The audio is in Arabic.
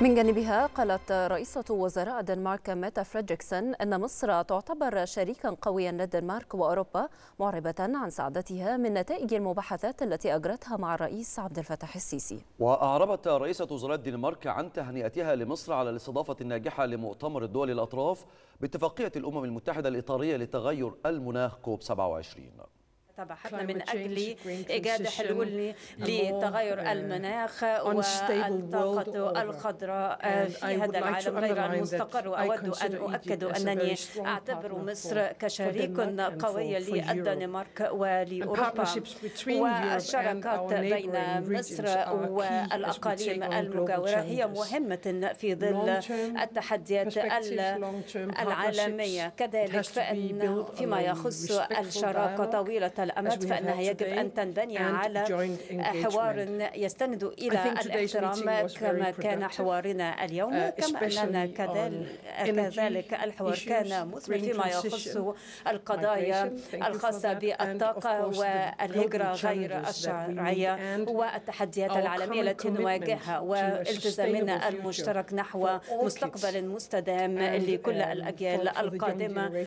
من جانبها قالت رئيسة وزراء الدنمارك ميتا فريدريكسون أن مصر تعتبر شريكا قويا للدنمارك وأوروبا معربة عن سعادتها من نتائج المباحثات التي أجرتها مع الرئيس عبد الفتاح السيسي وأعربت رئيسة وزراء الدنمارك عن تهنئتها لمصر على الاستضافة الناجحة لمؤتمر الدول الأطراف باتفاقية الأمم المتحدة الإطارية لتغير المناخ كوب 27 تبعتنا من أجل إيجاد حلول لتغير المناخ uh, والطاقة الخضراء uh, في هذا العالم غير المستقر وأود أن أؤكد أنني أعتبر مصر كشريك قوي للدنمارك ولأوروبا والشراكات بين مصر والأقاليم المجاورة هي مهمة في ظل التحديات العالمية كذلك فإن فيما يخص الشراكة طويلة الأمد فإنها يجب أن تنبني على حوار يستند إلى الاحترام كما كان حوارنا اليوم uh, كما أننا كذلك الحوار كان مثمر فيما يخص القضايا الخاصة بالطاقة والهجرة غير الشرعية والتحديات العالمية التي نواجهها والتزامنا المشترك نحو مستقبل مستدام لكل um, الأجيال القادمة